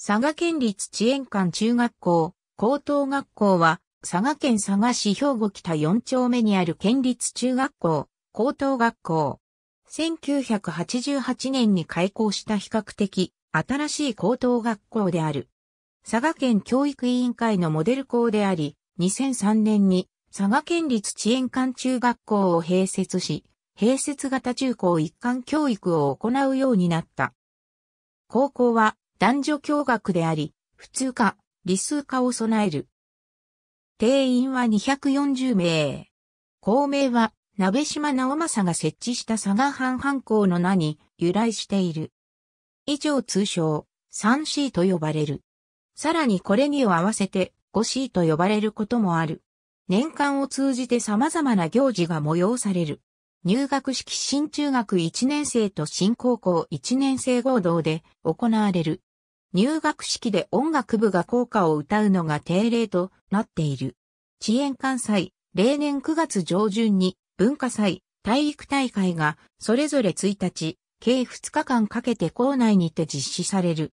佐賀県立知園館中学校、高等学校は、佐賀県佐賀市兵庫北4丁目にある県立中学校、高等学校。1988年に開校した比較的新しい高等学校である。佐賀県教育委員会のモデル校であり、2003年に佐賀県立知園館中学校を併設し、併設型中高一貫教育を行うようになった。高校は男女共学であり、普通科、理数科を備える。定員は240名。校名は、鍋島直政が設置した佐賀藩藩校の名に由来している。以上通称、3C と呼ばれる。さらにこれにを合わせて 5C と呼ばれることもある。年間を通じて様々な行事が催される。入学式新中学1年生と新高校1年生合同で行われる。入学式で音楽部が校歌を歌うのが定例となっている。遅延関祭、例年9月上旬に文化祭、体育大会がそれぞれ1日、計2日間かけて校内にて実施される。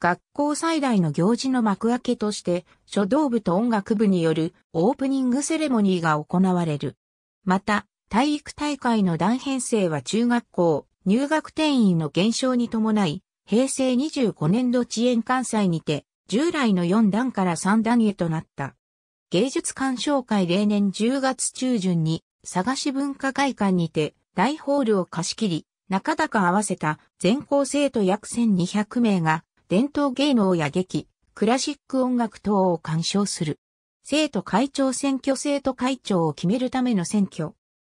学校最大の行事の幕開けとして書道部と音楽部によるオープニングセレモニーが行われる。また、体育大会の段編成は中学校、入学定員の減少に伴い、平成25年度遅延関西にて、従来の4段から3段へとなった。芸術鑑賞会例年10月中旬に、佐賀市文化会館にて、大ホールを貸し切り、中高合わせた全校生徒約1200名が、伝統芸能や劇、クラシック音楽等を鑑賞する。生徒会長選挙生徒会長を決めるための選挙。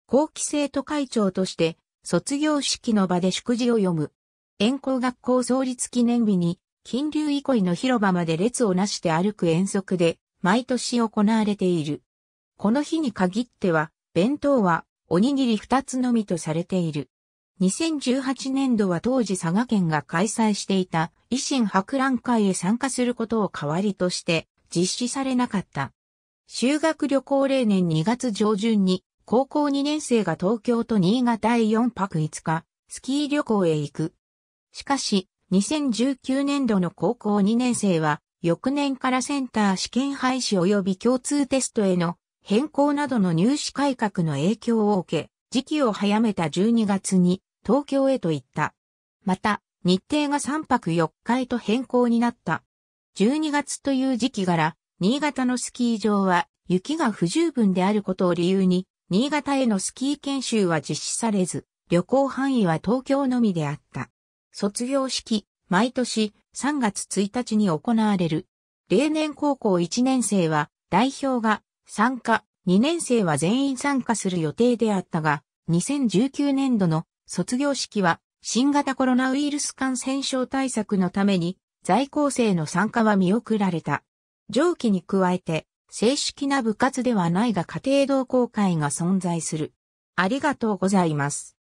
後期生徒会長として、卒業式の場で祝辞を読む。遠行学校創立記念日に、金流憩いの広場まで列をなして歩く遠足で、毎年行われている。この日に限っては、弁当は、おにぎり二つのみとされている。2018年度は当時佐賀県が開催していた維新博覧会へ参加することを代わりとして実施されなかった。修学旅行例年2月上旬に高校2年生が東京と新潟へ4泊5日スキー旅行へ行くしかし、2019年度の高校2年生は、翌年からセンター試験廃止及び共通テストへの変更などの入試改革の影響を受け、時期を早めた12月に東京へと行った。また、日程が3泊4日へと変更になった。12月という時期柄、新潟のスキー場は雪が不十分であることを理由に、新潟へのスキー研修は実施されず、旅行範囲は東京のみであった。卒業式、毎年3月1日に行われる。例年高校1年生は代表が参加、2年生は全員参加する予定であったが、2019年度の卒業式は新型コロナウイルス感染症対策のために在校生の参加は見送られた。上記に加えて正式な部活ではないが家庭同好会が存在する。ありがとうございます。